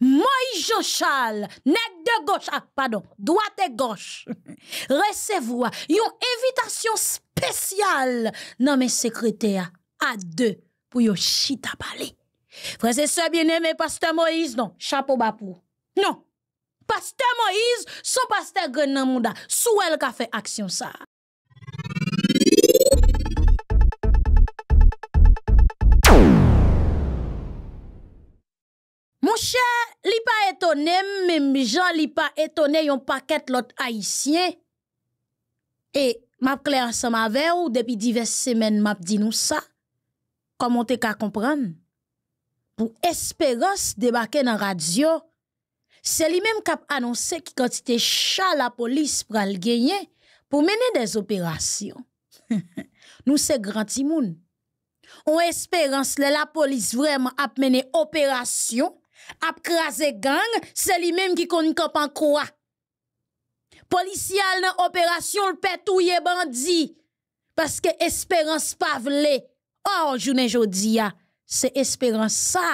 Moi Jochal, nek de goch akpado, ah, doate goch, resevo a yon evitasyon spesyal nan men sekrete a, a de pou yo chita pale. Fwese se bieneme Pastor Moise, non, chapo bapou. Non, Pastor Moise, son Pastor Grenan Munda, sou el ka fe aksyon sa. Mon cher, li pas étonné, même Jean li pas étonné yon paquet l'autre haïtien. Et m'a clair ensemble avec ou depuis diverses semaines m'a dit nous ça. Comment te ka comprendre? Pour espérance débarquer dans radio, c'est lui même qui a annoncé qui était chat la police pour le gagner pour mener des opérations. nous c'est grand timoun. On espérance la police vraiment a mené opération Ap kraze gang, se li menm ki koni kopan kwa. Polisyal nan operasyon lpè touye bandi. Paske esperans pa vle. Or, oh, jounen jodi ya, se esperans sa.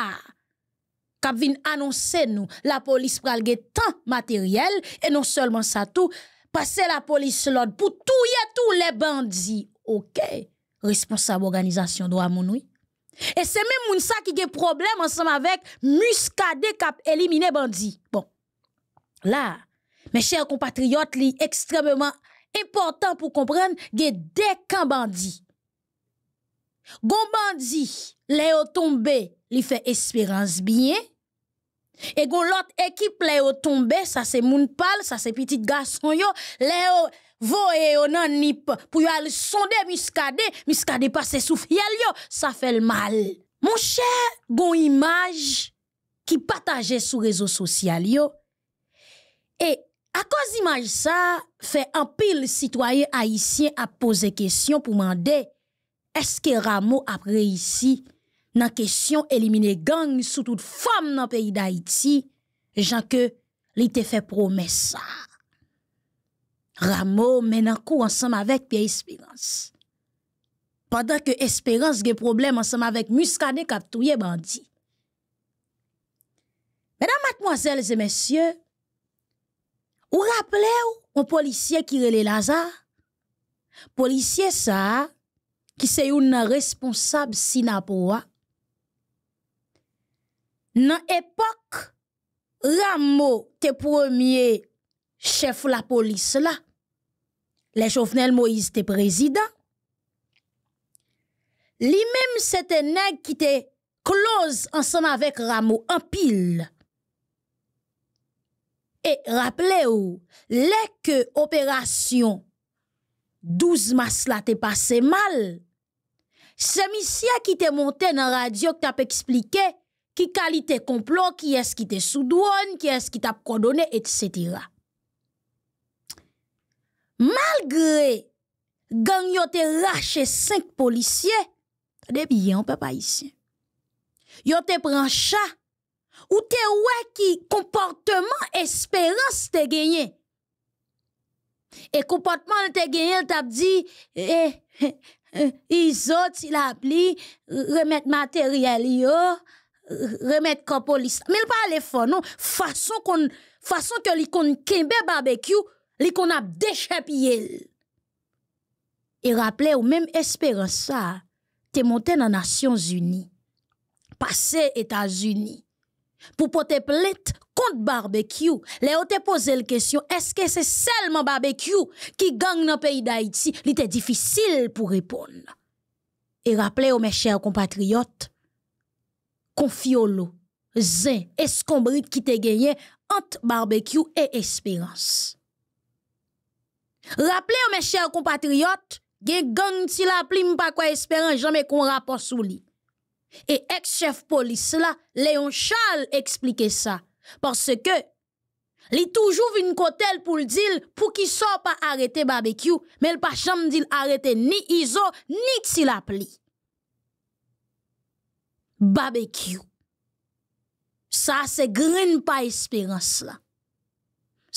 Kap vin anonsen nou, la polis pralge tan materyel. E non solman sa tou, pase la polis lod pou touye tou le bandi. Ok, responsab organizasyon do amounoui. Et c'est même moun ça qui a problème ensemble avec muscadé cap éliminer Bandi. Bon. Là, mes chers compatriotes, c'est extrêmement important pour comprendre que des camps bandits. Gon Bandi Léo tombé, il fait espérance bien. Et gon l'autre équipe Léo tomber, ça c'est moun pal, ça c'est petit garçon yo, voyez on nip pour y aller sonder miscadé miscadé passé sous fiel ça fait le mal mon cher bon image qui partageait sur réseaux sociaux yo et à cause image ça fait un pile citoyen haïtien à poser question pour demander est-ce que Rameau a réussi dans question éliminer gang sous toute femme dans le pays d'Haïti Jean que était fait promesse Rameau maintenant ensemble avec Pierre Espérance. Pendant que Espérance a problèmes ensemble avec Muscadet qui a bandit. Mesdames, mademoiselles et messieurs, vous rappelez un policier qui relève Lazare? Policier ça, qui c'est un responsable Sinapoa. Dans l'époque, Rameau, tes premier chef la police là, les de Moïse était président. Lui même c'était nègres qui était close ensemble avec Rameau en pile. Et rappelez-vous, les que opération 12 mars là t'est passé mal. C'est Monsieur qui t'est monté dans la radio qui t'a expliqué qui qualité complot, qui est-ce qui t'est sous douane qui est-ce qui t'a coordonné, etc malgré gang yo ont rache 5 policiers des bien on ici yo pris un chat ou te wè ki comportement espérance te gagné et comportement gagné t'a dit eh, ils ont il a remettre matériel yo remettre la police mais pas parle fort non façon qu'on façon que li kon kembe barbecue li qu'on a déchappé et rappelez ou même espérance ça te monté dans nations unies passé états-unis pour porter plainte contre barbecue les ont posé la question est-ce que c'est seulement barbecue qui gagne dans pays d'haïti il était difficile pour répondre et rappelez aux mes chers compatriotes confiolo zin escombrite qui te gagné entre barbecue et espérance Rappelez, mes chers compatriotes, gen gang si la quoi espérant jamais qu'on rapport sous lui. Et ex-chef police là, Léon Charles expliquait ça. Parce que, li toujours une kotel pour le dire, pour qu'il sorte pas arrêter barbecue, mais le pas jamais arrêter ni ISO, ni si la Barbecue. Ça, c'est green pas espérance là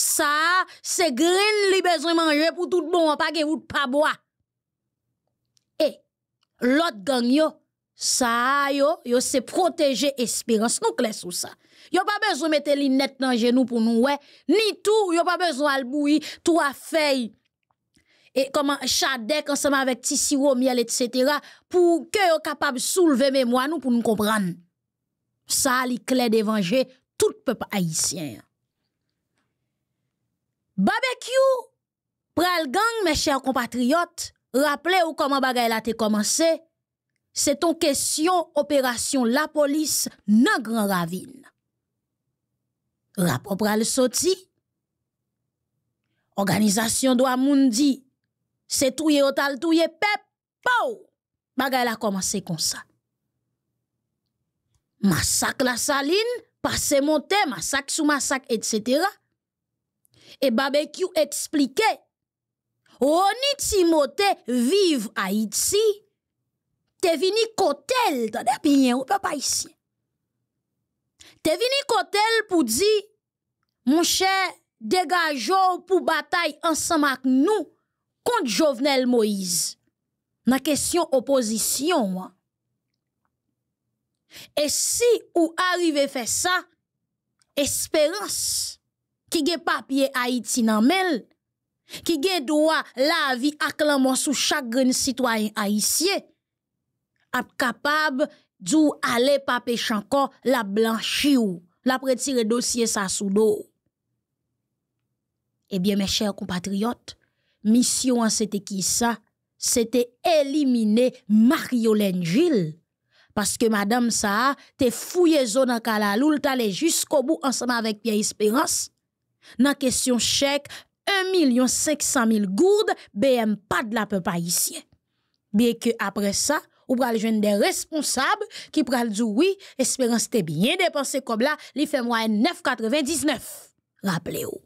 ça, c'est grain li besoin manger pour tout bon, pas que ou pas boire. Et l'autre gang yo, ça yo, yo c'est protéger espérance nous clair sous ça. Yo pas besoin mettre net dans genou pour nous ouais, ni tout, yo pas besoin al bouillir trois feuilles et comment Chadek ensemble avec Tissiro, miel, etc., pour que yo capable de soulever mémoire nous pour nous comprendre. Ça, les de d'évangile, tout peuple haïtien. Barbecue, pral gang, mes chers compatriotes, rappelez ou comment bagay a te commencé. C'est ton question opération la police nan grand ravine. Rapport pral sorti. Organisation de moun di, c'est touye otal touye pep, pou! Bagay la commencé comme ça. Massacre la saline, passe monter, massacre sous massacre, etc et barbecue expliqué. Roni Timote vive Haïti, te vini kotel, tade bien ou papa ici. Te vini kotel pour dire, mon cher... dégageons pour bataille ensemble avec nous contre Jovenel Moïse. La question opposition, hein. Et si ou arrivez faire ça, espérance qui gen papier Haïti nan mel, qui gen la vie à sous chaque chaque citoyen citoyen haïtien, capable ap capable encore pape chanko la blanchi ou, la le dossier sa d'eau. Eh bien, mes chers compatriotes, mission en cette équipe ça? éliminer éliminer Mariolène Gilles, parce que madame ça t'es fouillé zone la kalaloul, t'allais jusqu'au bout ensemble avec Pierre Espérance, dans question chèque, 1 million 500 000 gourdes, BM pas de la peu ici. Bien que après ça, ou pral des responsables qui pral du oui, espérance te bien dépensé comme là, li fait 9 9,99. Rappelez-vous.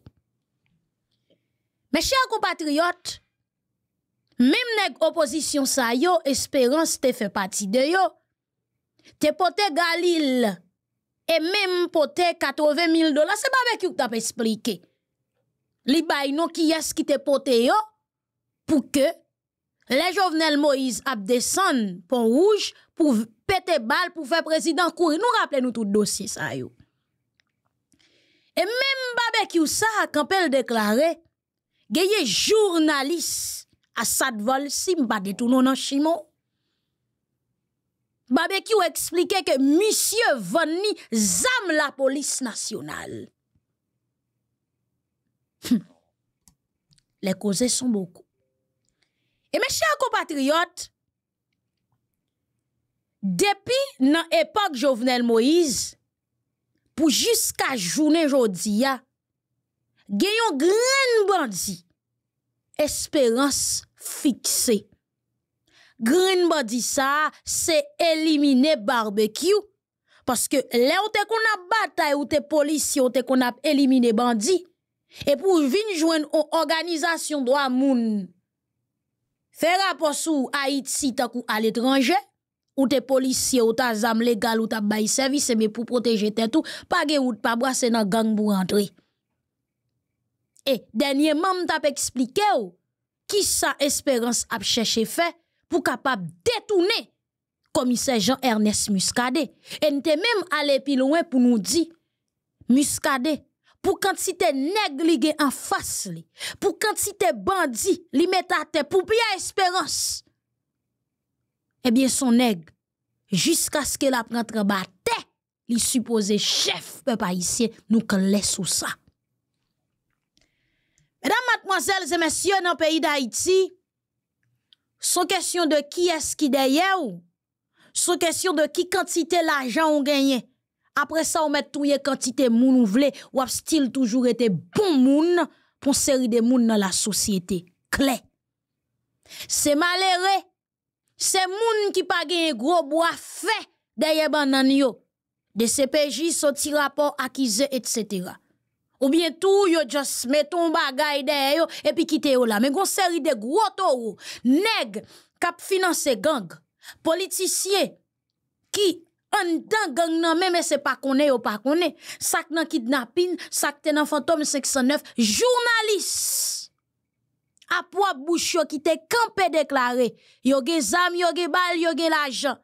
Mes chers compatriotes, même nèg opposition yo, espérance te fait partie de yo. T'es à Galil, et même poté 80 000 dollars, c'est pas qui t'a expliqué. Li bay qui est qui te poté pour que les Jovenel Moïse ap pont rouge pour péter balle pour faire président courir. Nous rappelons nous tout dossier ça Et même barbecue ça quand elle déclaré les journalistes à Sadvol Simba détournon en Chimon. Babekyou eksplike ke misye venni zame la polis nasyonal. Le koze son boko. E meche akopatriyot, depi nan epak Jovenel Moïse, pou jiska jounen jodi ya, genyon glen bandi, esperans fikse. Green body sa se elimine barbekyou paske le ou te kon ap batay ou te polisye ou te kon ap elimine bandi e pou vin jwen ou organizasyon do a moun fe rapos ou Haiti tak ou al etranje ou te polisye ou ta zam legal ou ta bayi servise me pou proteje ten tou pa ge ou te pa brase nan gang bou rentre. E, denye mam tap explike ou ki sa esperans ap cheche fe? pour capable détourner commissaire Jean-Ernest Muscadet. Et nous même allé plus loin pour nous dire, Muscadet, pour quantité négligé en face, li, pour quantité bandit, li met à terre, pour bien espérance. Eh bien, son nègre, jusqu'à ce qu'elle apprenne à battre, il supposé chef peuple haïtien, nous laisse sous ça. Mesdames, mademoiselles et messieurs, dans le pays d'Haïti, son question de qui est-ce qui derrière ou? question de qui quantité l'argent on gagne. Après ça, on met tout quantité moun ou vle, ou a style toujours été bon moun pour série de moun dans la société. Clé. C'est malheureux. C'est moun qui pas gagné gros bois fait derrière banan yo. De CPJ sorti rapport acquis, etc. Ou bien tout, yo just ton bagay derrière yo, et puis quitte yo là. Mais gon série de gros taureaux, neg kap finance gang, politiciens, qui en dan gang nan même se pas konne ou pas konne, Sak nan kidnapping, sak te nan fantôme 609. journaliste. A poids bouche yo qui te campé déclaré, yo ge zam, yo ge bal, yo ge l'argent.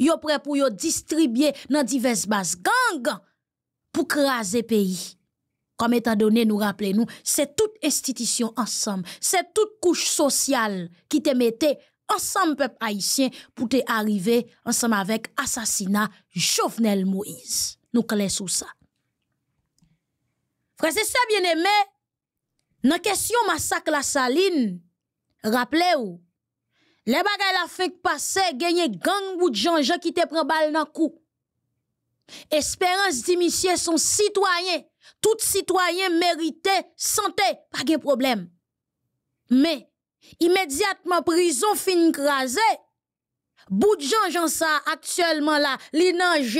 Yo prêt pour yo distribuer dans diverses bases gang pour craser pays. Comme étant donné, nous rappelons, c'est toute institution ensemble, c'est toute couche sociale qui te mettait ensemble, peuple haïtien, pour te arriver ensemble avec assassinat Jovenel Moïse. Nous clés ça. Frère, c'est ça, bien aimé. Dans question massacre la saline, rappelez-vous, les bagages la fin passé, gagner gang bout de gens qui te prend balle dans coup. Espérance dit son citoyen tout citoyen mérite santé, pas de problème. Mais, immédiatement prison fin craser, bout de gens, gens ça, actuellement là, linage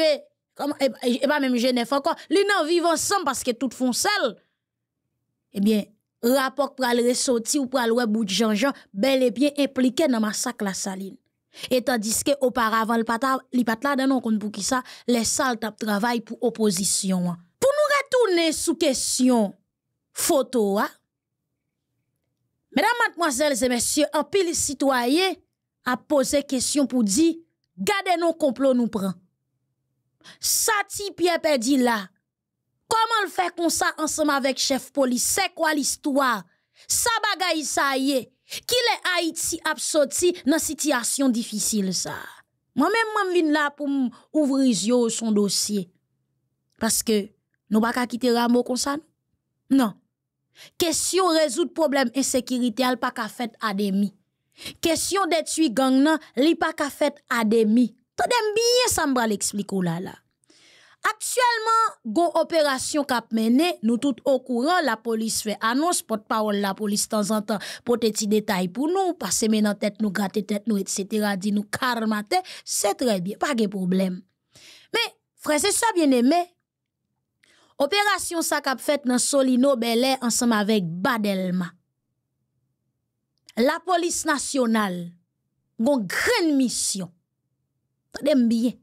comme, et, eh, eh, eh, pas même Genève encore, l'inan vivant ensemble parce que tout font seul. Eh bien, rapport pour le ressortir ou pour le bout de gens, jean bel et bien impliqué dans massacre la saline. Et tandis que auparavant, le pata, le patla, non, pour qui ça, les salles tap travail pour opposition. Hein tourné sous question photo. Hein? Mesdames, mademoiselles et messieurs, un pile citoyen a posé question pour dire, gardez nos complots nous prend. Sati Pierre perdu là, comment le fait comme ça ensemble avec chef police? C'est quoi l'histoire? Ça bagaille ça y est. Qui les Haïti absorti dans situation difficile ça? Moi-même, je viens là pour ouvrir yeux son dossier. Parce que nous pas quitter mot comme ça. Non. Question résoudre problème insécurité al pas qu'à fait à demi. Question détruire gang nan, li pas qu'à fait à demi. bien ça me l'expliquer là là. Actuellement, gon opération kap mené, nous tout au courant, la police fait annonce, porte-parole la police de temps en temps, pour des petits détails pour nous, passer maintenant tête nous, gratter tête nous, etc., dit nous, tête. c'est très bien, pas de problème. Mais, frère, c'est ça bien aimé, Operasyon sa kap fèt nan soli Nobelè ansèm avèk Badelma. La polis nasyonal gon gren misyon. Tade mbiye.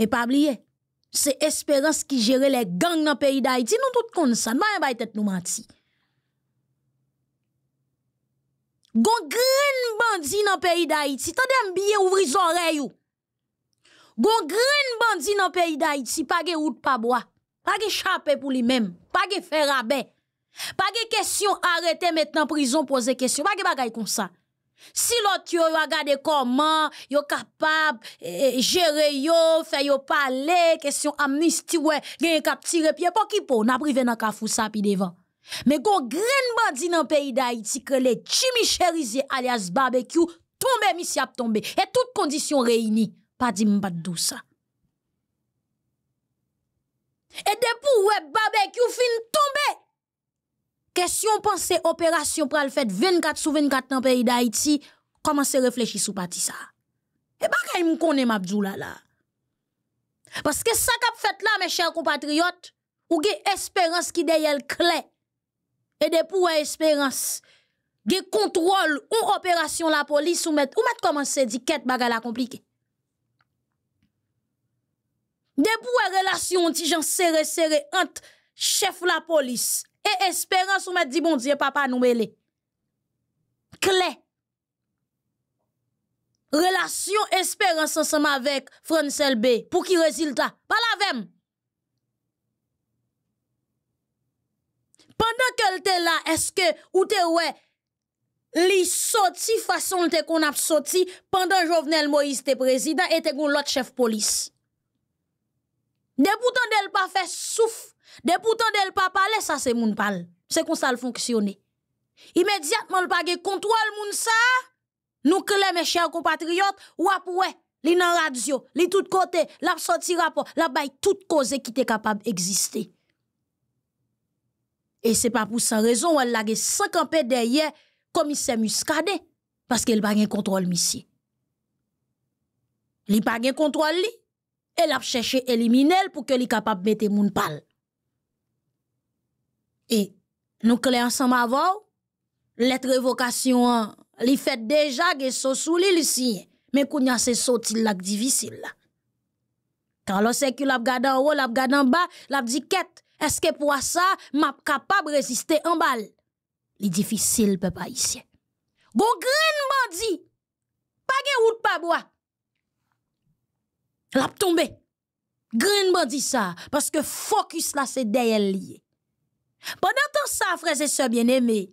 E pabliye. Se esperans ki jere le gang nan peyida iti. Nou tout kon sa. Nman yon bay tèt nou manti. Gon gren bandi nan peyida iti. Tade mbiye ouvri zorey yo. Gon gren bandi nan peyida iti. Page ou tpabwa. Pas de chaper pour lui-même, pas de faire rabais. Pas de question arrêter maintenant prison poser question, pas de bagaille comme ça. Si l'autre yo regarde comment yo capable eh, eh, gérer yo, faire yo parler, question amnistie ouais, gen cap tirer pied pas qui pour, n'a privé nan kafou ça puis devant. Mais gon grain bandi le pays d'Haïti que les chimichérisier alias barbecue tombe misi ap et toutes conditions réunies, pas dit m'pas de ça. Et depuis web barbecue fin tombé. Question pensée opération pral fait 24 sur 24 dans le pays d'Haïti, comment se réfléchir sous parti ça Et pas quand me connaît Mabdoula là. Parce que ça qu'a fait là mes chers compatriotes, ou gen espérance qui est clé. Et depuis pour espérance gen contrôle ou opération la police ou mettre ou comment se dit quête la compliquée. De pou wè relasyon ti jan sere sere ant chef la polis, e esperans ou mè di bon diye papa nou me le. Kle. Relasyon esperans ansama vek Fransel B pou ki rezilta. Palavem. Pendan ke lte la, eske ou te wè li soti fason lte kon ap soti, pendant jovnel Moïse te prezida et te kon lot chef polis. De pourtant d'elle pas fait souffle, de pourtant d'elle pas parler, ça c'est mon pal, C'est comme ça le fonctionne. Immédiatement le pas contrôle moun ça. Nous clés mes chers compatriotes, ou apoué, li nan radio, li tout côté, la sorti rapport, la bail toute cause qui était capable d'exister. Et c'est pas pour sa raison elle lage 50 derrière s'est muscadé, parce qu'elle pas contrôle monsieur. Li pas contrôle li. E l ap cheche elimine l pou ke li kapap mette moun pal. E, nou kle ansan ma avou, letre evokasyon an, li fet deja ge sou sou li li siye, men kou nyase sou ti lak di visil la. Kan lo se ki l ap gada wou, l ap gada mba, l ap di ket eske pou asa, map kapap reziste an bal. Li di visil pe pa isye. Bo gren mba di, pa ge wout pa wou a. l'a tombé. Green bandit ça, parce que focus là, c'est derrière lié. Pendant temps ça, frères et sœurs bien-aimés,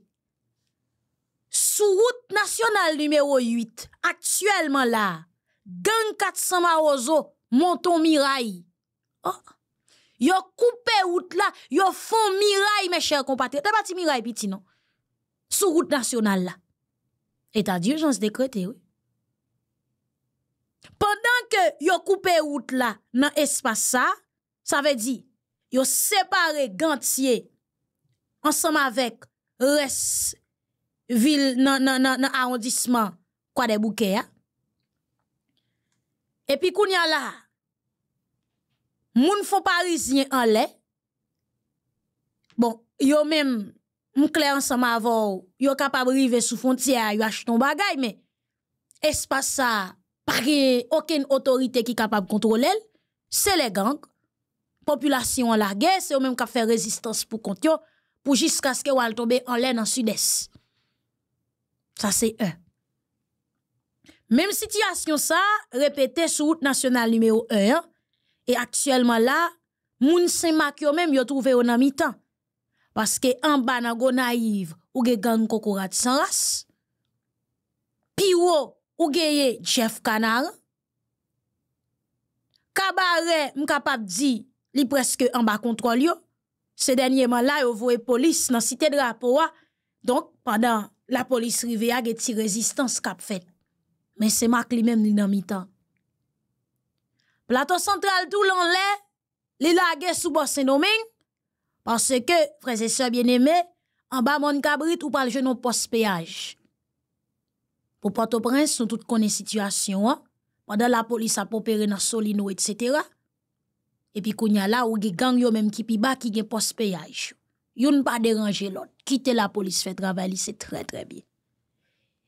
sous route nationale numéro 8, actuellement là, gang 400 Marozo, monton mirail. Oh. Yo coupé route là, yo font mirail, mes chers compatriotes. T'as pas mirail, petit non? Sous route nationale là. Et j'en d'urgence décrété, oui. Pendant que yo coupé route là dans espace ça, ça veut dire yo séparé Gantier ensemble avec res ville dans l'arrondissement nan, arrondissement quoi des bouquets. Hein. Et puis kounya là moun font parisien en lait. Bon, yo même mon clair ensemble avant, yo capable river sous frontière, yo un bagay mais espace ça aucune autorité qui est capable de contrôler, c'est les gangs. Population la guerre, c'est eux-mêmes qui fait résistance pour contre pour jusqu'à ce qu'elle tombe en l'air dans sud-est. Ça, c'est un. Même situation ça, répété sur route nationale numéro 1. Hein. Et actuellement là, moun Saint-Marc même ont trouvé au nan mi-temps. Parce que en bas naïve, ou ge gang sans race. Piro, ou geye Jeff Canard. Kabare, m'capable di, li presque en bas contrôle yo. Ce dernier man là, yo voye police dans cité de drapeau Donc, pendant la police rive a geti résistance kap fait. Mais c'est Marc lui-même li nan mi Plateau central tout Il li lage sous le domingue parce que, frères et sœurs bien-aimés, en bas mon cabrit ou pas le genou post-péage. Au Port-au-Prince, sont toutes connaît situation, hein. pendant la police a opéré dans Solino, etc. Et puis, il y a là, des gangs même qui piba qui poste péage. pas déranger l'autre. Quitter la police, fait travail, c'est très, très bien.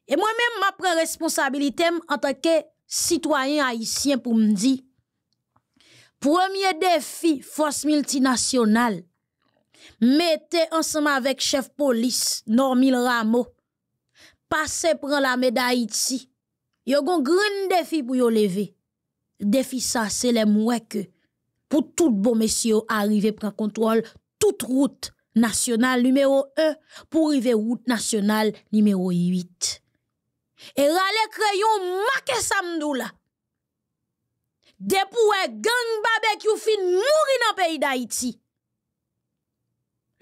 Et moi-même, ma prends responsabilité en tant que citoyen haïtien pour me dire, premier défi, force multinationale, mettez ensemble avec chef police, Normil Rameau, pase pran la me da Iti, yo gon gren defi pou yo leve. Defi sa, se le mweke, pou tout bon mesi yo arive pran kontrol tout route nasyonal numero 1 pou rive route nasyonal numero 8. E rale kreyon make samdou la. Depou e gang babek yo fin mouri nan peyi da Iti.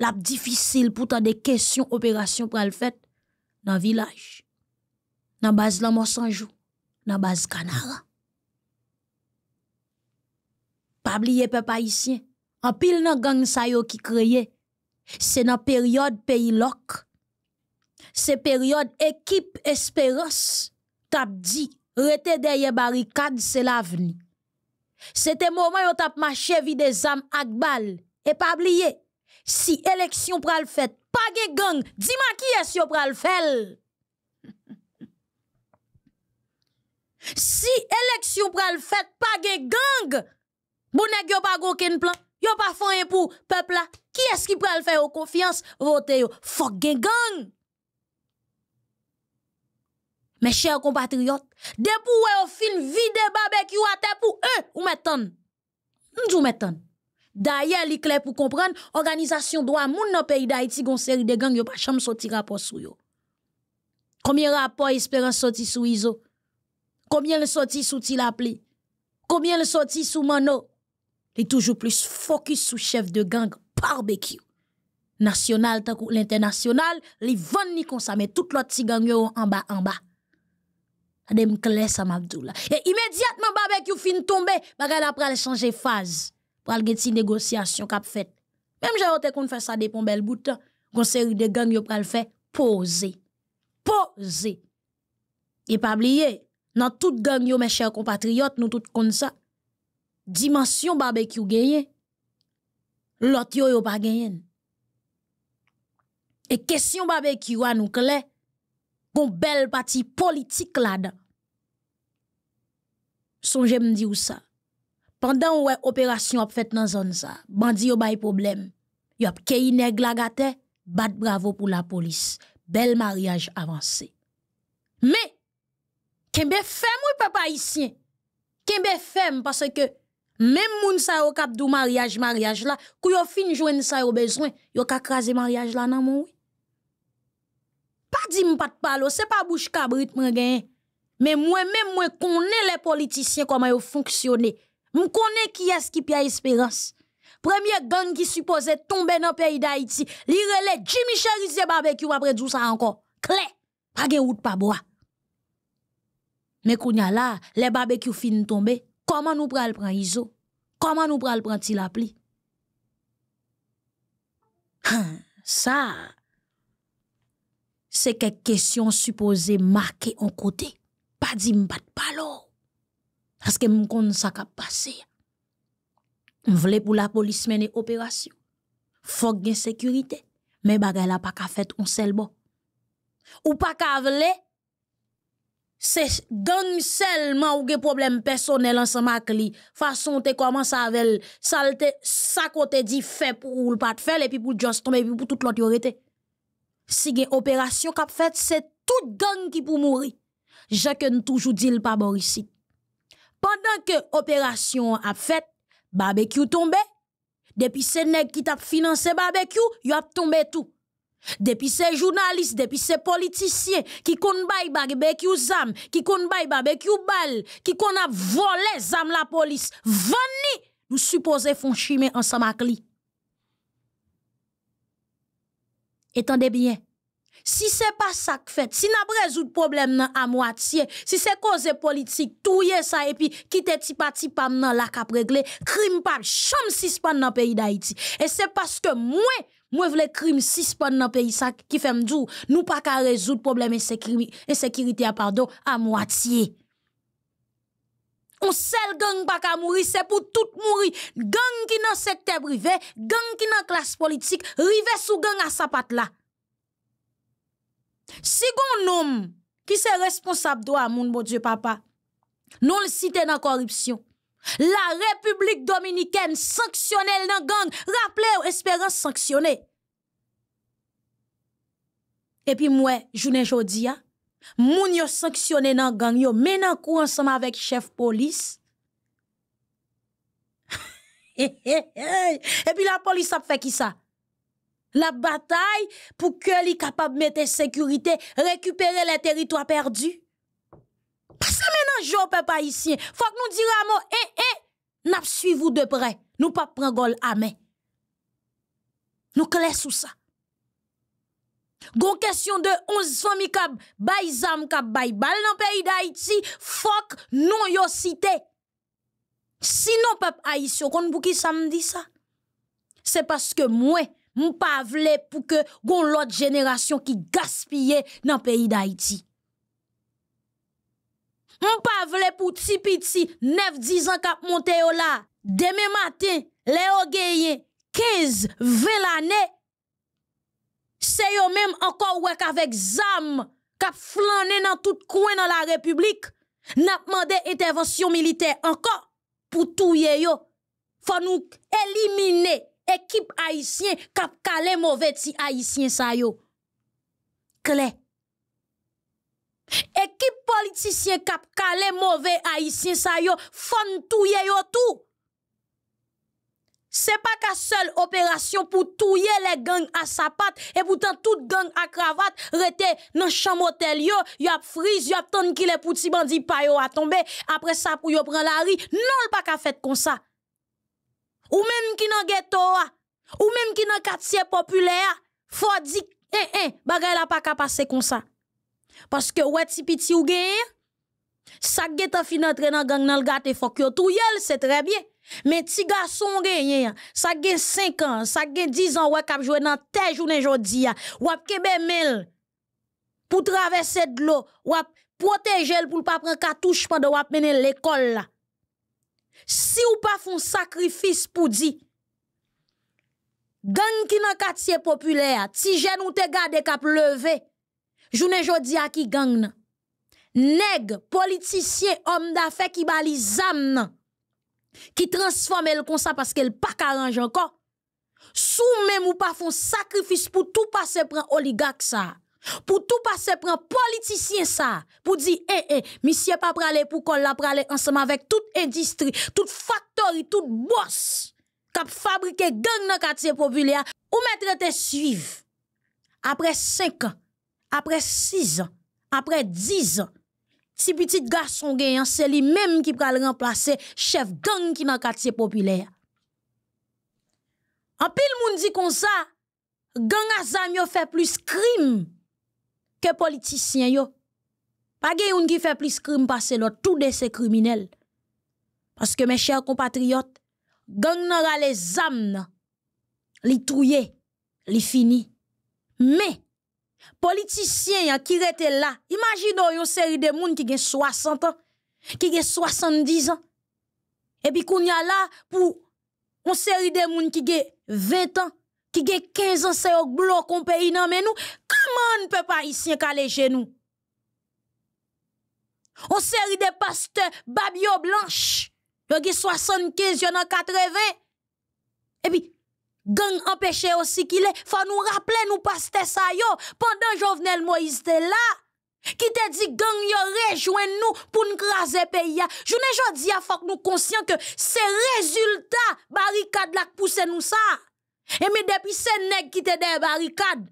Lap difisil pou tan de kesyon operasyon pran l fèt. dans le village, dans la base de la Monsanjou, dans la base de Canara. Pas oublier, peuple en pile dans gang sa yo qui créait, c'est dans la période pays loc, c'est période équipe espérance, tap dit, rete derrière barricade, c'est l'avenir. C'était moment où tu marche vie des âmes à balle. Et pas oublier, si élection pral fait pa ge gang, di ma ki es yo pral fel. Si élection pral fait pas de gang, bon nèg yo pa goken plan, yo pas fond pour peuple là. Qui est-ce qui pral faire au confiance voter yo? Fok gen gang. Mes chers compatriotes, de pou ou fin vide barbecue à terre pour eux ou m'étonne. Nous m'étonne. D'ailleurs, il est clair pour comprendre, organisation droit monde, dans pays d'Haïti gon série de ne yo pas chambre sorti rapport sou yo. Combien rapport espérance sorti sur ISO? Combien le sorti sur Tilapli? Combien le sorti sur Mano? Il est toujours plus focus sous chef de gang barbecue. National l'international, li vann ni konsa mais tout l'autre ti gang en bas en bas. Adem clair ça Et immédiatement barbecue fin tomber, bagay la pral de phase pral gen ti négociation k'ap fait. Même j'ai ote kon fait ça dépend bel bout, gon série des gangs yo pral fait poser. Poser. Et pas oublier, dans toute gang yo mes chers compatriotes, nous tout comme ça. Dimension barbecue gagné. L'autre yo yo pas gagné. Et question barbecue à nous clé, gon belle partie politique là-dedans. Songez me dire ça pendant wè opération ap fait nan zone sa, bandi yo bay problème Yo ap keyi neg gate bat bravo pour la police. Bel mariage avancé Mais, kembe fem ou papa, pa Kembe fem, parce que même moun sa yo kap dou mariage, mariage la, kou yo fin joine sa yo besoin yo kakraze mariage la nan moun. pas di pas pat palo, c'est pas bouche kabrit mwen gen. mais moi, même connais les politiciens, comment ils yo M'kone qui qui qui ki pi a espérance. Premier gang supposait tomber dans le pays d'Haïti, li rele Jimmy Cherizier barbecue après tout ça encore. Clé. pa gen route pa boa. Mais kounya là les barbecue fin nous prenons nous pral pran iso? Comment nous pral pran til la pli? Hein, ça, c'est se question supposée suppose marke côté. Pas pa pas l'eau. Aske m kon sa kap pase ya. M vle pou la polis men e operasyon. Fok gen sekurite. Men bagay la pa ka fet on sel bo. Ou pa ka vle. Se gen sel man ou gen problem personel an se mak li. Fason te koman savel. Sal te sakote di fe pou oul pat fe. Le pi pou jostome. Le pi pou tout lot yore te. Si gen operasyon kap fet. Se tout gen ki pou mouri. Je ke n toujou di l pa borisit. pendant que l'opération a fait barbecue tombé depuis ces nègres qui t'a financé barbecue il a tombé tout depuis ces journalistes depuis ces politiciens qui kon barbecue zam qui kon barbecue bal qui ont volé zam la police vanni nous supposé font chimé ensemble avec lui Étendez bien Si se pa sak fet, si na brezout problem nan a mwatiye, si se koze politik, touye sa epi, kite ti pati pam nan lak ap regle, krim pa chom sispan nan peyi da iti. E se paske mwen, mwen vle krim sispan nan peyi sa ki fem djou, nou pa ka rezout problem e sekirite e a mwatiye. On sel gang pa ka mwri, se pou tout mwri. Gang ki nan sekteb rive, gang ki nan klas politik, rive sou gang a sapat la. Si goun noum ki se responsab do a moun mou bon die papa, nou l siten nan koripsyon, la Republik Dominiken sanksyonel nan gang, rapple ou esperans sanksyonel. E pi mwen, jounen jodi ya, moun yo sanksyonel nan gang, yo menan kou ansama vek chef polis, e pi la polis ap fe ki sa? La batay pou ke li kapab mette sekurite, rekupere le teritwa perdi. Pasa menan jo, pepe Haitien, fok nou dire a mo, e, eh, e, eh, nap suivou depre, nou pap prengol a men. Nou kles ou sa. Gon kesyon de 11 fami kab, bay zam kab, bay bal nan peyi da Haiti, fok nou yo site. Sinon, pepe Haitien, kon bou ki sa mdi sa, se paske mwen, moun pa vle pou ke goun lot jenerasyon ki gaspye nan peyi da iti. Moun pa vle pou ti piti, nef dizan kap monte yo la, deme maten, le yo geyen, kez, ve lanen, se yo menm anko wek avek zam, kap flanen nan tout kwen nan la republik, nap mande intervensyon militer anko, pou touye yo, fa nou elimine, Ekip haisyen kap kale mouve ti haisyen sa yo. Kle. Ekip politisyen kap kale mouve haisyen sa yo, fon touye yo tou. Se pa ka sel operasyon pou touye le gang a sapat, e poutan tout gang a kravat rete nan chan motel yo, yo ap fris, yo ap ton ki le pouti bandi payo a tombe, apre sa pou yo pren la ri, nol pa ka fet kon sa. ou même qui dans ghetto ou même qui dans quartier populaire faut dire eh eh bagay la pas passer comme ça parce que ouais ti piti ou gagne ça ghetto fin entrer dans gang dans le gâté faut que tout c'est très bien mais ti garçon gagné ça gagne 5 ans ça gagne 10 ans ouais cap jouer dans tes journée aujourd'hui ya ou kebe mel pour traverser de l'eau ou protéger pour pas prendre cartouche pendant ou mener l'école là Si ou pa fon sakrifis pou di, gang ki nan katiye populer, ti jen ou te gade kap leve, jounen jodi a ki gang nan, neg, politisye, om da fe ki bali zam nan, ki transforme el konsa paske el pakarange anko, sou men ou pa fon sakrifis pou tou pa se pren oligak sa a. Pour tout passer pour un politicien ça, pour dire, eh, eh, monsieur pas pralé pour qu'on ensemble avec toute industrie, toute factory, toute boss, qui fabrique gang dans quartier populaire, ou mettre te suivre. Après 5 ans, après 6 ans, après 10 ans, si petit garçon gagnant, c'est lui-même qui le remplacer chef gang qui dans quartier populaire. En pile moun dit comme ça, gang a fait plus crime que politicien yo. Pa gen yon ki plus plus crime pase l'autre tout de se parce que mes chers compatriotes gang nan rale zam nan, li touye, li fini. Mais, politicien qui qui rete là, imaginez une série de moun qui gen 60 ans, qui gen 70 ans, et puis kounya là pour une série de moun qui gen 20 ans, qui gen 15 ans, c'est un bloc on pays, nan mais Comment ne peut pas ici caler chez nous? On série de pasteurs Babio Blanche, yo a 75, en a 80. Et puis, gang empêché aussi qu'il est. Faut nous rappeler nous pasteur ça yo. Pendant Jovenel Moïse était là, qui te dit gang yo rejoint nous pour nous craser pays Je ne jodi a faut que nous conscient que c'est résultat barricade la pousse nous ça. Et mais depuis ce nèg qui te des barricades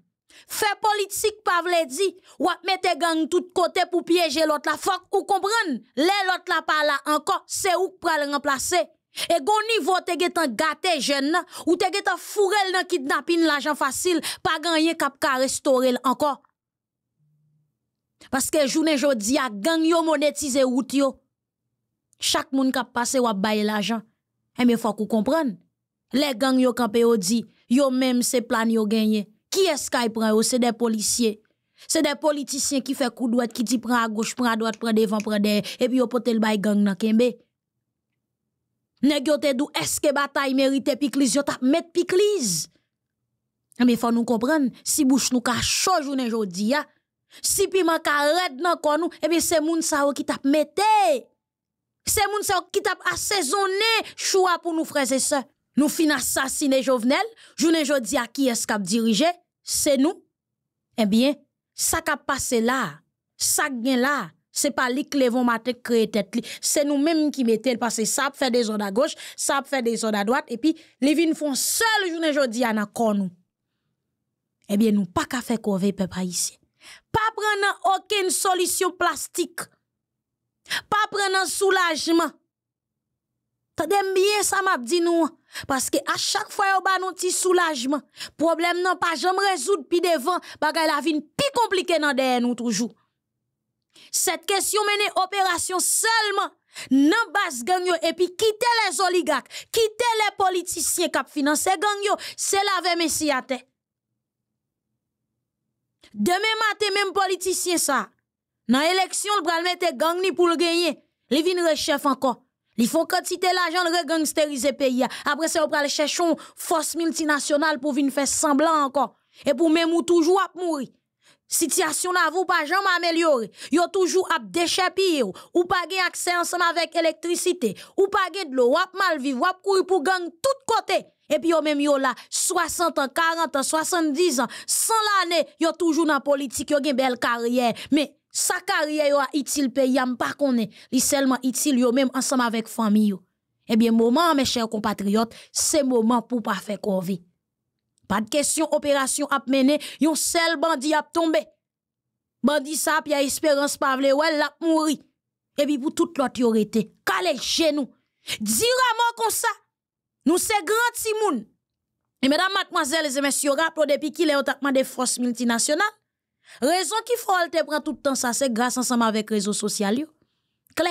fait politique pas vle dit ou mette gang tout côté pour piéger l'autre la fok ou comprenne les l'autre là pas là encore c'est ou pral remplacer et gon niveau te un gâté jeune nan, ou te getan fourel dans kidnapping l'argent facile pas gagner kap ka restaurer encore parce que journée jodi a gang yo monétiser route yo chaque monde kap passe ou baye l'argent et eh, mais faut ou comprenne les gang yo campé yo dit yo même se plan yo gagner qui est-ce qui prend C'est des policiers. C'est des politiciens qui font coup droit, qui dit prend à gauche, prend à droite, prend devant, prend derrière, et puis ils ont le bail gang dans Kembe. Est-ce que la bataille mérite piclise Vous avez mis piclise. Mais il faut nous comprendre, si bouche nous cache journée aujourd'hui, si piment ka red dans kon nou, eh bien c'est les qui qui ki tap mette. C'est les gens qui ont tap assaisonné choua pour nous frères et sœurs nous fin assassiner Jovenel, journée jodi à qui est-ce qu'a dirigé, c'est nous. Eh bien, ça qu'a passé là, ça gain là, c'est pas clés qui levons matin créer tête c'est nous-mêmes qui mettons le passé. ça fait des zones à gauche, ça fait des zones à droite et puis les vins font seul journée jodi à nous. Eh bien, nous pas qu'à faire couver peuple ici. Pas prendre aucune solution plastique. Pas prendre soulagement. Tendez bien ça m'a dit nous parce que à chaque fois on ba un petit soulagement, problème non pas jamais résoudre puis devant bagaille la vie plus compliquée dans derrière nous toujours. Cette question mène opération seulement nan base gang yo et puis quitter les oligarques, quitter les politiciens qui financent gang yo, c'est la messi à Demain matin même politiciens ça. Dans élection, le pral mettre gang ni pour le gagner. les vin rechef encore. Ils font quantité l'argent de le pays. Après ça, on va chercher une force multinationale pour venir faire semblant encore. Et pour même ou toujours à mourir. Situation là vous pas jamais amélioré. Yo toujours à déchapir ou pas accès ensemble avec électricité ou pas de l'eau, ou mal vivre, ou courir pour gang tout côté. Et puis au même là 60 ans, 40 ans, 70 ans, sans l'année, a toujours dans politique, yo une belle carrière, mais sa carrière a utile pays am li seulement utile yo même ensemble avec famille Eh bien moment mes chers compatriotes, c'est moment pour pas faire corvée. Pas de question opération ap mené, yon seul bandit ap tombé. Bandit sa puis a espérance pa vle ouais l'a mouri. Et puis pour toute l'autre yo calé chez nous. Direment comme ça. Nous c'est grand timoun. Et mesdames, mademoiselles et messieurs, rappelez depuis qu'il est au des forces multinationales. Raison qui faut te tout le temps ça, c'est grâce ensemble avec réseaux sociaux. Clé.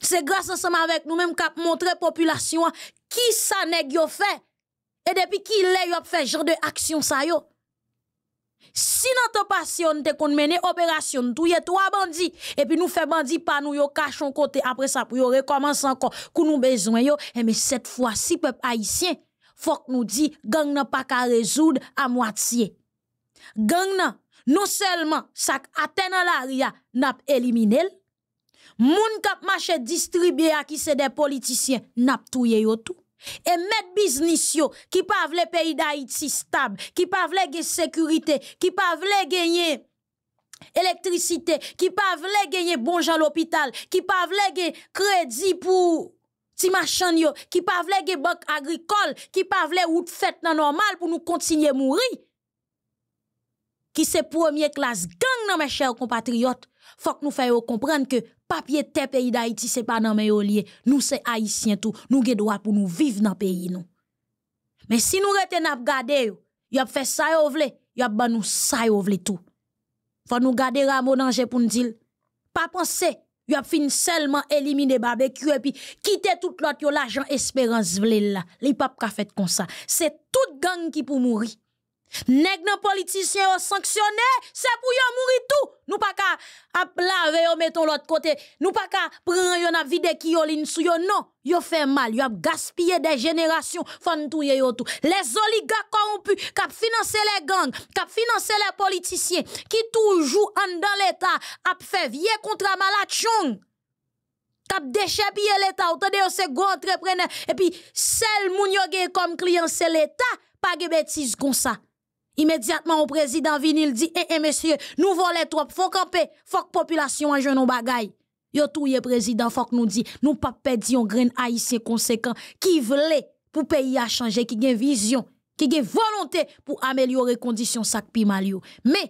C'est grâce ensemble avec nous-mêmes qu'a montrer population qui ça nèg yo fait et depuis qui ils yo fait genre de action ça yo. Si notre passion te kon mene opération trois bandits et puis nous fait bandit par nous yo cachons côté après ça pour yo recommence encore kou nous besoin yo et eh, mais cette fois-ci peuple haïtien faut que nous dit gang n'a pas qu'à résoudre à moitié. Gang n'a non seulement ça atteint la ria n'a éliminé moun kap marché distribué à qui c'est des politiciens n'ap touye yo tout et mettre business yo qui pa vle pays d'Haïti stable qui pa vle sécurité qui pa vle gagner électricité qui pa vle gagner bon à l'hôpital qui pa vle gen crédit pour ti machan yo qui pa vle gen banque agricole qui pa vle route fête nan normal pour nous continuer mourir qui c'est première classe gang dans mes chers compatriotes, faut que nous fassions comprendre que papier te pays d'Haïti c'est pas dans mes lié. Nous c'est haïtiens tout, nous avons droit pour nous vivre dans pays nous. Mais si nous rete n'a gade yo, fait ça yo vle, yo ban nous ça yo vle tout. Faut nous garder Ramon danger pour nous dire pas penser Yo a fin seulement éliminer barbecue puis quitter tout l'autre yo la espérance vle la. Li pap ka fait comme ça. C'est toute gang qui pour mourir. Nèg nan politisyen sanctionné, c'est pour yo mourir tout. Nous pas ka laver yo mettons l'autre côté. Nous pas ka prendre yo vie vide ki yo lin sou yo non. Yo fait mal, yo a gaspillé des générations, fann touye yo tout. Les oligarques corrompus kap financer les gangs, kap financer les politiciens qui toujours en dans l'état a fait vie contre malachon. Kap l'état, ou tande yo se gros entrepreneur et puis seul moun yo gen comme client c'est l'état, pas de bêtises comme ça. imediatman ou prezidant vinil di, e, eh, e, eh, mesye, nou voletrop, fok anpe, fok populasyon anje nou bagay. Yo touye prezidant, fok nou di, nou pape di yon gren aisyen konsekant, ki vle pou peyi a chanje, ki gen vizyon, ki gen volonté pou amelyore kondisyon sakpi malyo. Me,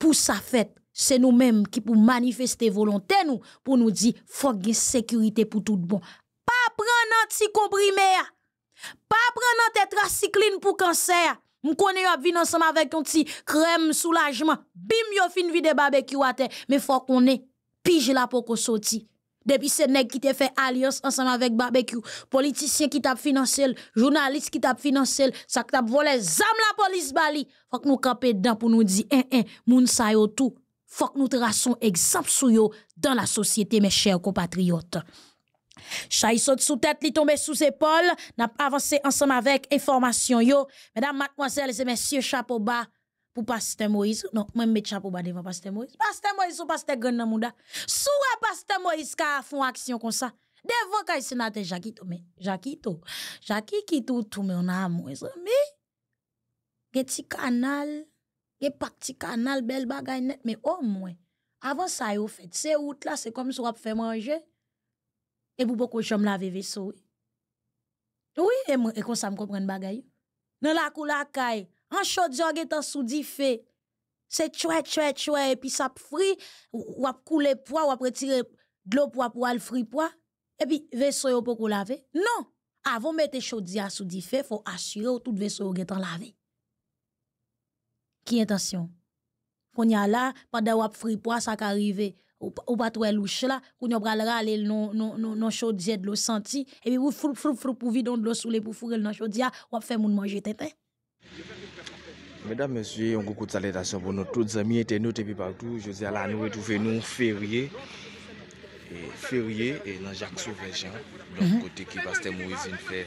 pou sa fèt, se nou mem ki pou manifesté volonté nou, pou nou di, fok gen sekurite pou tout bon. Pa pren nan ti komprimea, pa pren nan tetracykline pou kanser, Nous connaissons vin ensemble avec un petit crème soulagement. Bim yo fin vide barbecue à terre, mais faut qu'on ait pige la poko sorti. Depuis ce nèg qui te fait alliance ensemble avec barbecue, politicien qui t'a financé, journaliste qui t'a financé, ça t'a volé zam la police bali. Faut que nous camper dedans pour nous dire hein hein, moun sa yo tout. Faut que nous traçons exemple sur yo dans la société mes chers compatriotes. Chay saute sous tête, li tombe sous épaule. N'a avancé ensemble avec information yo. Mesdames, mademoiselles et messieurs, chapeau bas pour pasteur Moïse. Non, moi mettre chapeau bas devant pasteur Moïse. Pasteur Moïse ou pasteur Grand Mouda. Sous pasteur Moïse ka font action comme ça. Devant kay sénateur Jakito, mais tout, Jaki qui tout tout mais on a Moïse. mais Geti canal, ge parti canal belle bagay net mais au moins avant ça yo fait, c'est route là, c'est comme si on fait manger et pour beaucoup jom laver vaisseau. Oui, et moi, et comme ça me comprendre bagay. Dans la cour la caille, en chaudière étant sous fait. C'est chouette, chouette, chouette, et puis ça frit, ou à couler poids, ou à retirer de l'eau poids pour aller frit poids et puis vaisseau peut pas laver. Non, avant mettre chaudière sous fait, faut assurer tout vaisseau sont lavé. Qui intention? Qu'on y a là, pendant ou a frit poids ça qui arriver ou, ou pas trouver louche là ou nous pral râler non non non non chaudier de l'eau senti et puis vous frou frou frou pour vidon de l'eau soulé pour fourrer dans on ou faire moun manger tête Mesdames, Messieurs, un coucou de salutation pour nous tous amis internautes et puis partout. Je dis à la nous retrouver nous férié. Et férié et dans Jacques Sauvage, hein, de l'autre mhm. côté qui Pasteur Moïse fait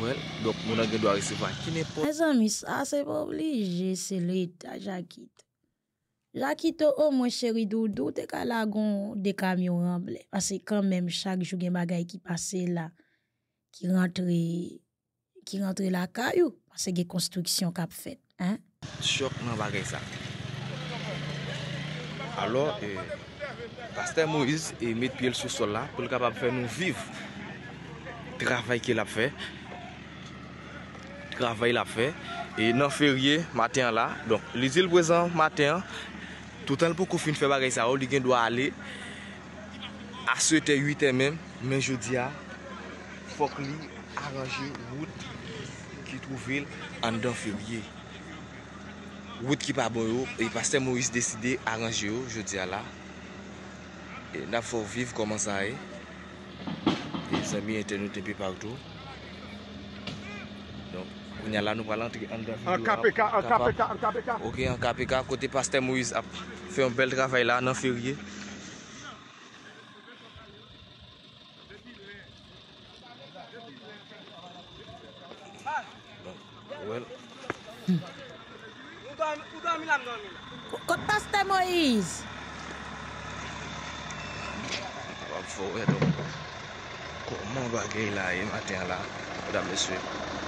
Mwen oh, a gen do a resevan kinepon E zan mi sa se bo bli Je selo etan jakit Jakit o o mwen cheri doudou Te kal agon de kamyon ramble Pasè kwen mwen chak jougen bagay ki pase la Ki rentre Ki rentre la kalyou Pasè gen konstruksyon kap fèt Chok nan bagay sa Alors eh, Pastè Moïse eh, Mwen piye sou sol la Pol kap ap fè nou viv Travay ki lap fè Gravay la fe, e nan ferye Maten la, donk, le zil prezan Maten, toutan pou kou fin feba Gay sa ou, li gen dwa ale Aswete 8e men Men jodia Fok li aranje wout Ki trouvil an dan ferye Wout ki pa bon yo, e paste Moris Deside aranje yo, jodia la E nap for viv Koman sa e E zami etenote pe pardou An kapika, an kapika. Ok, an kapika. Kote paste Moise ap. Fe yon bel travay la nan ferye. Don, wèl. O dan mi lan, dan mi lan. Kote paste Moise? Wèl, wèl. Kote man wak e la, e matin la. O dan me sve. Kote paste Moise?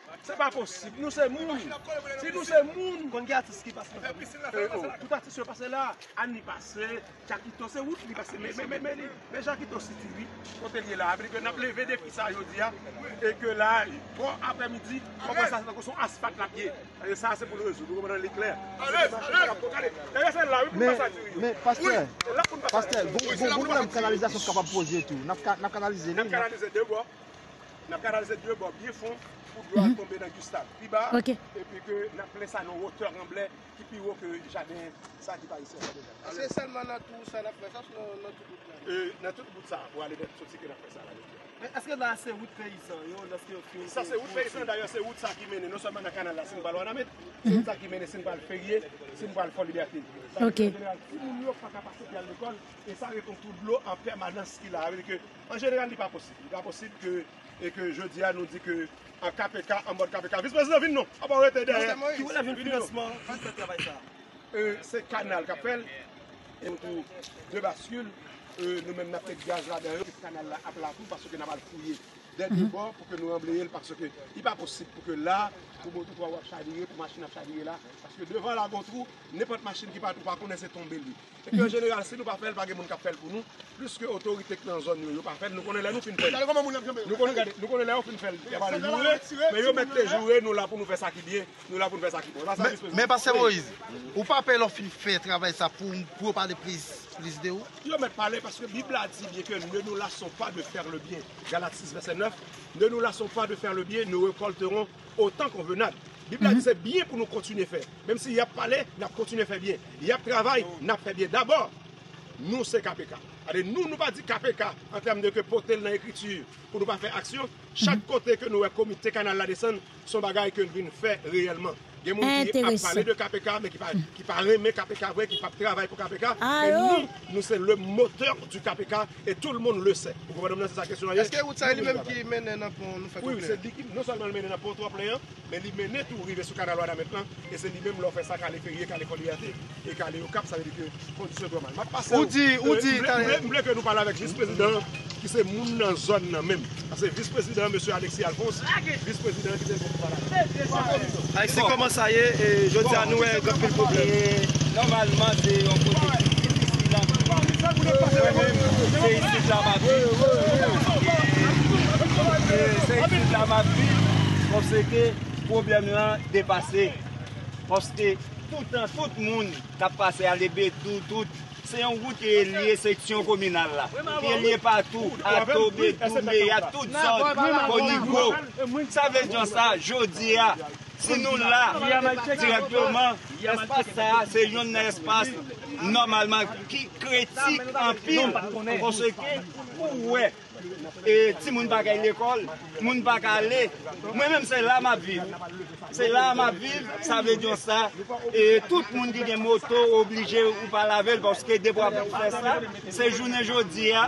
Se pa posib, nou se moun. Si nou se moun, kon ki atis ki pase la. Eh, oh. Tout atis ki pase la, an ni pase. Chakito se wout li pase. Men men men men, men Chakito siti wite. Kontel ye la, apelike naple vedef ki sa yodia. Eke la, apel mi di, kompensasyon aspat la kye. E sa se pou lezou, nou kompensasyon le kler. Alek, alek. Men, men, paste, paste, vou mwen mwen kanalize sa skapap pose etou. Mwen mwen kanalize de wwa. On a bo deux bords bien pour pour mhm. tomber dans Gustave. Puis Et Puis ke nan ple fait ça woteur qui en en que qui ça qui que ici. seulement seulement tout ça, la seulement dans tout tout bout ça Dans tout bout Eske la se wout feyi san? Sa se wout feyi san, d'ayon se wout sa ki mene. Non seman la kanal la, sin bal wan amet. Sin sa ki mene, sin bal ferye, sin bal foli de atin. Ok. Si moun yok pa kapase pya l'ekon, e sa reton tout blou an permanans ki la. En genran li pa posib. E ke je diyan nou di ke an KPK, an bon KPK. Visprez la vin nou? Apo rete der? Ki wou la vin fin nou? Se kanal kapel, de baskul, Eu nou menm na pek gaz la da yo Ke kanal la aplankou Pasou ke nan val fouye Dè dè bò, pou ke nou emblèyèl Parse ke, i pa posib, pou ke la Pou mòtou fwa wap chadirè, pou machin ap chadirè la Parse ke devan la gontrou, nèpote machin ki patrou Par konè se tombe li Fè ke jenè yal, si nou pa fèl, pa gen moun kap fèl pou nou Plus ke otoritek nan zon nou, nou pa fèl Nou konè lè nou fin fèl Nou konè lè ou fin fèl Mè yon mè te jouè, nou la pou nou fè sakibye Mè pa se mò yiz Ou pa pèl ou fin fè travèl sa Pou ou pa de plis, plis de ou Yon mè Ne nou lason pa de fer le bien Nou rekolteron otan kon venad Bibla di se bien pou nou kontine fe Mem si yap pale, nap kontine fe bien Yap travay, nap fe bien Dabor, nou se KPK Adè nou nou pa di KPK An tem de ke potel nan ekritur Pou nou pa fe aksyon Chak kote ke nou we komite kanal la desen Son bagay ke nou vin fe reyelman Gen moun ki ap pale de KPK Ki pa reme KPK Ki pa trabay pou KPK Ni ah, oh. nou se le moteur du KPK Et tout le moun le se Est-ce que ou sa li menen apon Non salmen menen apon 3 play-in Men li menen tou rive sou kanal wada Et se li menen lor fe sa ka le ferie Ka le koliate Mwen mwen ke nou pala Vise prezident Vise prezident Vise prezident Vise prezident sa ye, jodi anou, kou pil poublem. Normalman, se yon kote ki, se yon kote ki, se yon kote ki, se yon kote ki, se yon kote ki, pou se ke poublem nan depase. Pou se ke tout moun ta pase alebe tout, se yon koute liye seksyon kominal la. Liye patou, ato betou, me ya tout son koni kou. Sa vej jan sa, jodi anou, Si nou la, direktyouman, se yon espas normalman ki kritik anpim, pou se ke pou wè, ti moun bakal l'ekol, moun bakal lè, mwen mèm se la ma vil. Se la ma vil, sa vè dyon sa, tout moun di de moto oblige ou pa lavel, pou se ke depwa pou fè sa, se jounen jodi ya,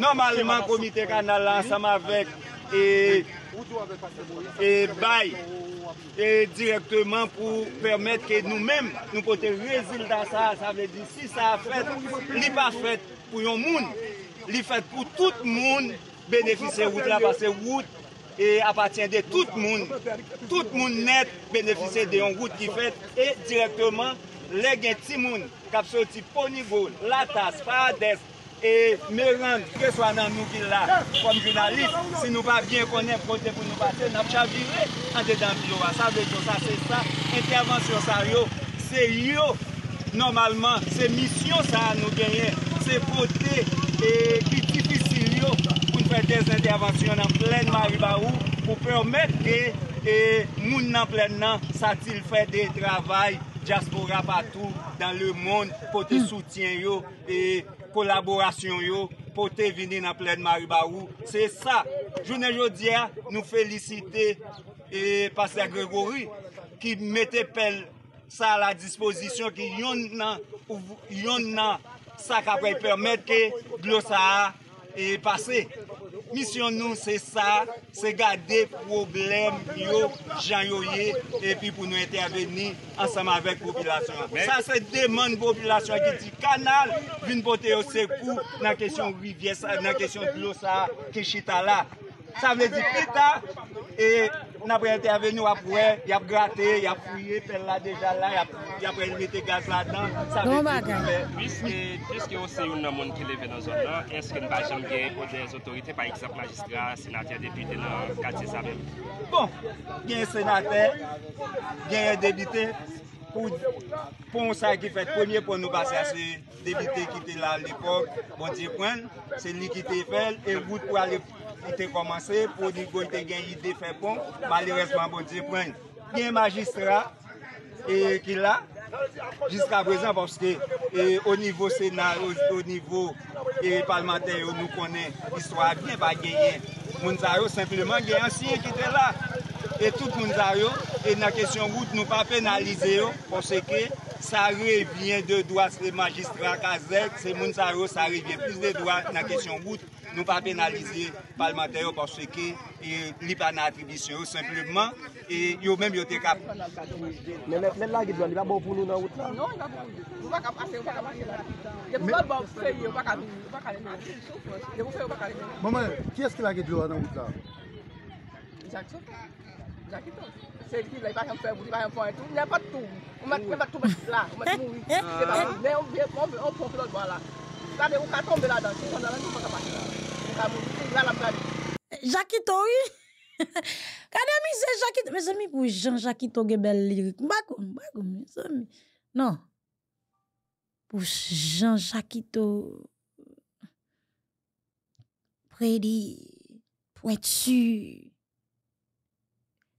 normalman komite kanal la, sa ma vek, e baye. E direktman pou permèt ke nou mèm nou pote rezil dan sa Sa vè di si sa fèt, li pa fèt pou yon moun Li fèt pou tout moun benefise wout la passe wout E apatien de tout moun Tout moun net benefise de yon wout ki fèt E direktman le gen ti moun Kapsoti poni goun, latas, parades E meran, ke swa nan nou ki la Kom jounalist, se nou pa byen konen Konten pou nou paten, nap chavire Ante dan bi yo, sa vejo, sa se sta Intervensyon sa yo Se yo, normalman Se misyon sa an nou genyen Se pote, e, ki difícil yo Poun fè des intervensyon Nan plèn Maribarou Poun pwèmèk ke e Moun nan plèn nan, sa til fè De travay, jaspoura patou Dan le moun, pote soutyen yo E kolaborasyon yo pou te vini nan ple de Maribarou. Se sa, jounen joudia nou felicite e eh, Pastor Gregory ki mete pel sa la disposisyon ki yon nan sa kapre yi permette ke glosaha e eh, pase. Misyon nou se sa, se gade problem yo, jan yoye, epi pou nou interveni ansanman vek popilasyon. Sa se deman popilasyon ki ti kanal, vin pote yo se kou nan kesyon klo sa kishita la. Sa vle di pita, e napre intervenyo ap wè, yap gratè, yap fuyè, tel la dejan la, yap renmite gaz la dan, sa vle di kou mè. Piske osè yon nan moun ke levè nan zon lan, eske n'bajem gen yon dèz otorite, pa yon ki zap magistra, senatè, debite lan, katè sa mè? Bon, gen senatè, gen debite. pou pon sa ki fet pwemye pou nou basya se debite ki te la l'ekok, bon diye pwen, se li ki te fel, e wout pou ale te komanse, pou li goy te gen yi defen pon, maleresman, bon diye pwen, gen magistra e ki la, jiska prezan, pwoske e, o nivou senaro, o nivou e, palmante yo nou konen, istwa gen pa genyen, moun zaro simplement gen yon siye ki te la, E tout mounzaro, e nan kesyon wout, nou pa penalize yo, pwosè ke sa revyen de doas se magistra kazek, se mounzaro sa revyen plus de doas nan kesyon wout, nou pa penalize palmate yo pwosè ke li pa nan atribisyon yo, simplement, yo menm yo te kap. Men men, men la gidloan, non, bon, li la bovoun nou nan wout la? Non, il la bovoun. Ou wak ap ase, ou wak ap ase la. Depou lor bovou, feyi, ou wak alemen. Moun moun, ki eske la gidloan nan wout la? Jak souk la. Jakito, se di ki vle yi pa yon fwevou, yi pa yon fwevou, nye patou. Ou mati mou yi. Men yon fwevou, ou fwevou. La de ou ka tombe la dan, si yon nan an tou pa ka pati la. La la blabi. Jakito yi. Kade mi se jakito. Me se mi pou jan jakito gebel lirik. Mbako, mbako me se mi. Non. Pou jan jakito. Predi. Predi. Predi.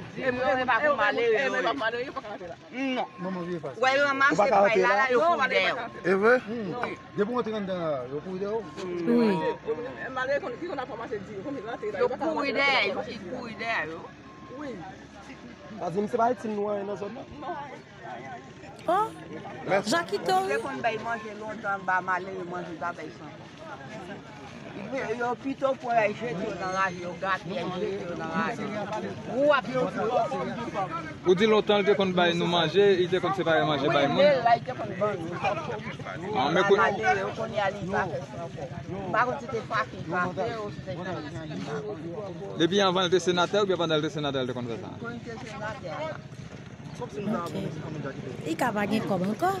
Om l pair m wine... l fi l nou maar se kwa i lala Rak �. Jan m ap m mwen televise v territorial proud tra Carbon Fiber alsen lkou y цèv. Chaz m ki pul m ou tèv. las e m se ap ouvert ku l m gran mystical warm? M! Tug tido latin lchèkstr anman m vilalene zv replied kibè lak e chaykè do chòp! Yon piton pou la ijen, yon gat yon jen, yon jen yon jen. Ou ap yon piyon, ou ap yon jen. Ou di lontan lte kon bay nou manje, lte kon separe manje bay moun? E mwen lè la, lte kon bay nou manje. Nan me kon... Nan mwen yon kon yali inpate separe manje. Mwen mwen ti te fap inpate separe moun. Depi anvan lte senate ou bi ap anvan lte senate lte kon separe manje? Kon lte senate anman. Ok, i ka bagen koum ankon?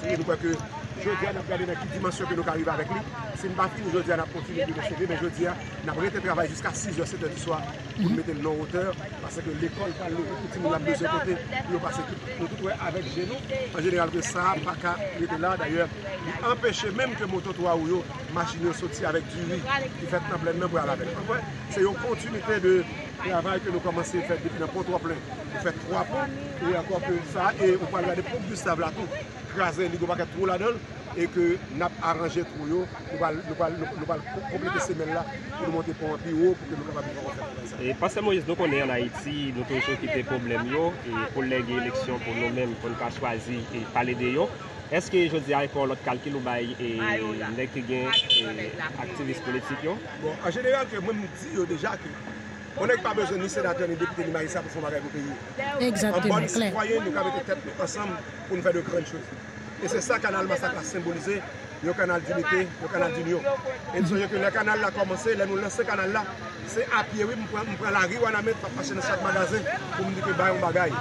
Seye nou kwa ke jodia nap gade nan ki dimensyon ke nou karive avek li, se mbati nou jodia nap kontinite de cheve, men jodia nap rete travay jusqu'a 6 yo 7 yo di swa pou mwete l nou oteur, paseke l ekol tal nou kouti nou la mbeze kote, yo pasekou. Mwen tout wè avek jeno, an jeneral de sa, baka, yete la, d'ayor, y empèche mèm ke motot waw yo, majine yo soti avek diwi, ki fèt nan plè mèm wè alavek. Mwen, se yo kontinite de... E avay ke nou komanse fèd depi nè pot wap lè, fèd 3 pot, e akorpe lisa, e ou pal gade poum Gustave Latou, krasè, nigo bakè trou la don, e ke nap aranje trou yo, nou pal kompleke semen la, pou nou monte poum pi ou, pou ke nou kapabik wap wap fèd. E passemou jesdou konè yon Haiti, nou konjou ki pe problem yo, pou lè gè leksyon pou nou mèm, pou nou pa chwazi, e pale de yo, eske jodi ari pou lòt kalkil ou bay, e lèk gen aktivist politik yo? Bon, a jenè yon ke mwen mouti yo deja ki On n'a pas besoin ni sénateur, ni député, ni magistrat pour faire un pour pays. Exactement. En bonne citoyen, nous avons été tête ensemble pour nous faire de grandes choses. Et c'est ça que le canal Massacre a symbolisé, le canal d'unité, le canal d'union. Et nous voyons que le canal a commencé, là nous lançons ce canal là, c'est à pied, oui, nous prenons la rue, on a mettre pour passer dans chaque magasin pour nous dire que bah, on bagaille.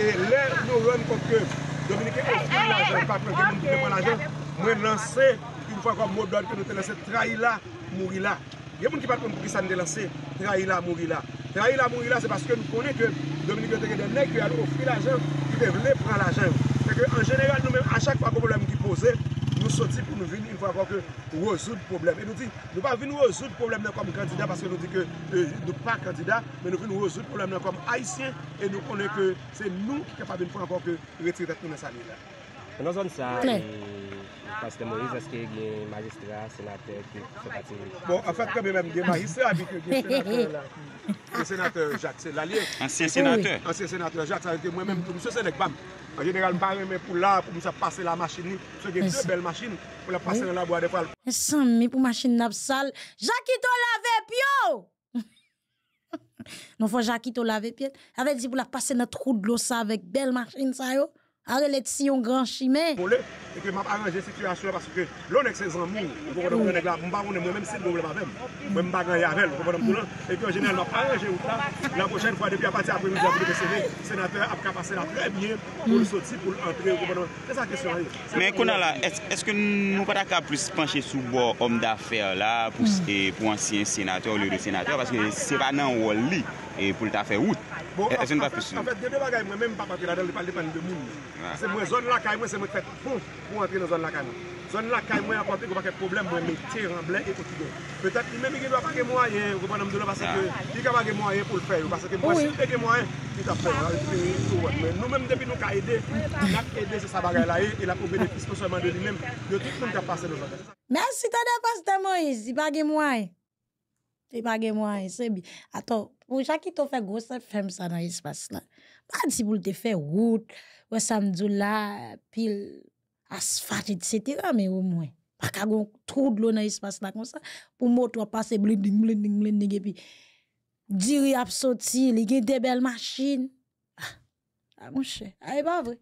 Et là, nous rendons compte que Dominique, on prend l'argent, pas prendre que nous l'argent, moi lancer une fois comme mot d'ordre que nous te laisser trahir là, mourir là. Yè moun ki pat kon prisan de lanse, trahi la, mori la. Trahi la, mori la, se baske nou konen ke Dominique Le Tere de Nec, ki anou ofri la jav, ki dev le pran la jav. Fè ke an genel, nou men, a chak fwa kon problem ki pose, nou soti pou nou vin, in fwa fwa kon ke rozoud problem. E nou di, nou pa vin rozoud problem la konm kandida, baske nou di ke euh, nou pa kandida, men nou vin rozoud problem la konm haisyen, e nou konen ke se nou ki kapade in fwa fwa kon ke retir det nou nan sanila. Pè nan zon sa, e... Parce que Moïse, est-ce qu'il y un magistrat, sénateur qui fait partie Bon, en fait, quand même, il y a un magistrat, avec Le sénateur Jacques, c'est l'allié. Ancien sénateur. Ancien sénateur Jacques, ça a été moi-même, c'est Sénèque, bam. En général, je ne pour là, pour nous passer la machine. ce y deux belles machines pour la passer dans la boîte de poil. Sans mais pour machine nab sale. Jacques, il lave, pio! Non, faut Jacques, il lave, pio. Avec dit pour la passer dans le trou de l'eau, ça, avec belle machine, ça, yo. a rele et si yon gran chimè. E mou le, ek e map ananje situasyon paske loun ek se zanmou, mbou mba moun e mwen menm sit mbou mba menm, mwen mba gan yabel, mbou mba mbou loun, ek e genel map ananje ou ta, la pochène fwa depi apati apri ou di apri mm. de se ve, senatè apka pase la prebien pou l'soti, pou l'antre ou mbou mba mbou. Mè konan la, eske nou pataka pou se panche sou bo om da fè la pou ansi en senatè ou lè de senatè, paske se pa nan ou li pou l'ta fè ou tè. Bon, an fèt, an fèt, dè dè bagay mwen, mèm pap apil adèl, dè pal depan dè moun. Se mwen, zon lakay mwen, se mwen fèt, pouf, pou an fri nan zon lakay mwen. Zon lakay mwen apantik, ou pa kè problem, mwen mèm tè ramblèk e koti dè. Pètè, mèm mèm i gè dwa pa gè mwen, ou pa nan mèm dè lè, ou pa sè kè, ki ka pa gè mwen, pou l'fè, ou pa sè kè mwen, si te gè mwen, ki ta fè, an fèt, nou mèm dè pi nou ka edè, mèm ak edè se sa bagay la e, pou jaki tou fè gò se fèm sa nan espas la. Pa di si pou l te fè wout, wè samdou la, pil, asfat, etc. me ou mwen. Pa ka gòn troud lò nan espas la kon sa, pou mot wè pase blin, blin, blin, blin, pi diri ap soti, li gen debèl machin. A ah, ah, monshe, a ah, e ba vwe.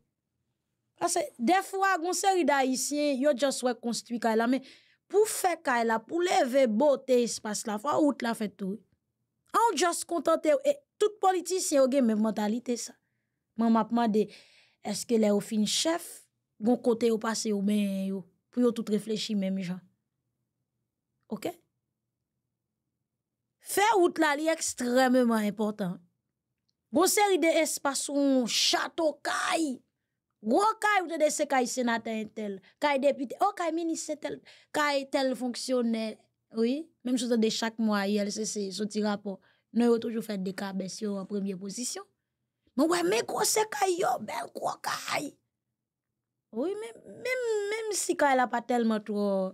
A se defwa gòn seri da isye, yo jòs wè konstwi kaj e la, men pou fè kaj e la, pou leve botè espas la, fwa wout la fè tout, An jas kontante ou, e tout politis yon gen men mentalite sa. Man mapman de, eske le ou fin chef, gon kote ou pase ou men yo, pou yo tout reflechi men mi jan. Ok? Fe wout la li ekstrememan important. Gon seri de espason, chato, kay, wou kay wout de se kay senaten tel, kay depite, wou oh, kay menise tel, kay tel fonksyonel, Oui, même chose de chaque mois, ILCC, petit rapport. Nous avons toujours fait des cas ben, en première position. Mais ouais, mais quoi c'est caillou, belle gros caille. Oui, même, même, même si caille n'a pas tellement trop.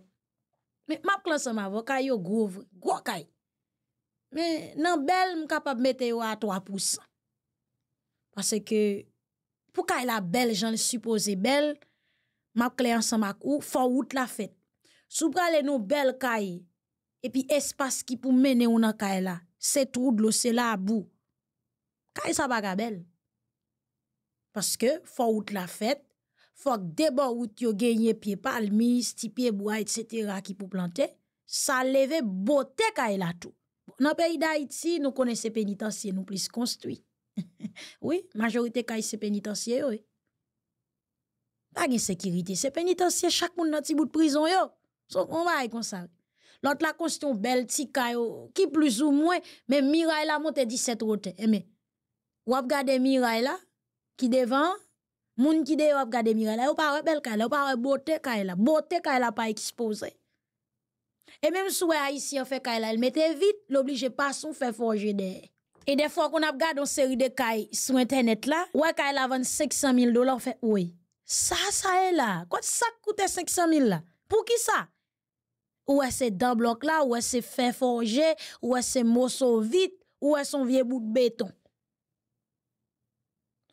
Mais ma classe, ensemble avec caillou, gros, gros caille. Mais non, belle, je capable de mettre à 3%. Parce que pour qu'elle la belle, j'en supposé belle, ma clé ensemble ou, faut route la fête. Sous les nos belles caille et puis espace qui pour mener on nan kaye la, c'est trou de l'eau, c'est la boue. Kaye sa bagabel. Parce que, faut out la fête, faut que debo tu yo genye pie palmi, sti pie bois, etc. qui pour planter, ça leve beauté kaye là tout. Dans le pays d'Haïti, nous connaissons pénitencier, nous plus construit. oui, majorité kaye se pénitencier, oui. Pas sécurité, c'est pénitentiaire. Chaque monde dans un petit bout de prison, yo. on va y comme L'autre la question belle, bel petit qui plus ou moins, mais Mirail la monte 17 routes. Eh, mais, ou a regardé Mirail là, qui devant, moun qui ou a regardé Mirail là, ou pas bel caillou, ou pas beauté elle la, beauté caillou la pas exposé. Et même si haïtien fait caillou la, il mettait vite, l'oblige pas son fait forger des. Et des fois qu'on a regardé une série de cailles sur internet là, ouais caillou la vend 500 000 dollars, fait oui. Ça, ça est là. Quoi ça coûte 500 000 là? Pour qui ça? ou est-ce que bloc là, ou est-ce c'est fait forger, ou est-ce morceau c'est vite, ou est-ce son vieux bout de béton.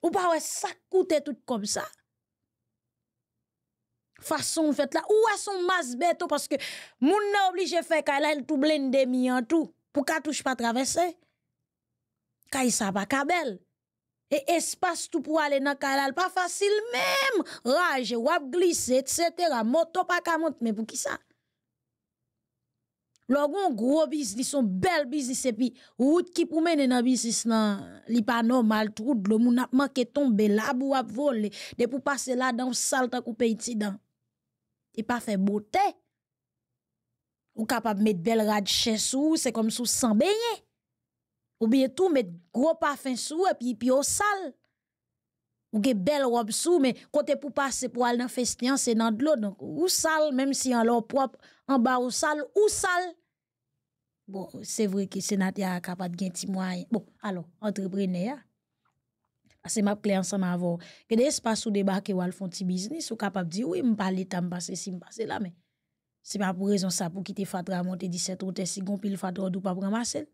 Ou pas, ou est-ce ça coûte tout comme ça? Façon fait là, ou est-ce son masse béton? Parce que, mon n'a obligé de faire, qu'elle elle tout blindé, mi en tout, pour qu'elle touche pas traverser. Kay s'abat pas kabel. Et espace tout pour aller dans kalal pas facile même. Rage, wap glisse, etc. Moto pas ka monte mais pour qui ça? Logon, gro biz, li son bel biz, li e sepi, wout ki pou men ena biz, li pa normal, trout, lo moun apman ke tombe, la pou apvole, de pou pase la dan sal tak ou pe iti dan. E pa fe bote. Ou kapap met bel rad chen sou, se kom sou sanbeye. Ou bietou met gro pa fin sou, e pi o sal. ou ge belle robe sous mais côté pour passer pour aller dans festian c'est dans de l'eau donc ou sale même si en leur propre en bas ou sale ou sale bon c'est vrai que sénateur capable de petit moyen bon alors entrepreneur parce que m'a clair ensemble y que des espaces où débarquer ou al font petit business ou capable dire oui me parler tam passer si me passer là mais c'est ma pour raison ça pour quitter fatra monter 17 ou si gon pile fatra ou pas ramasser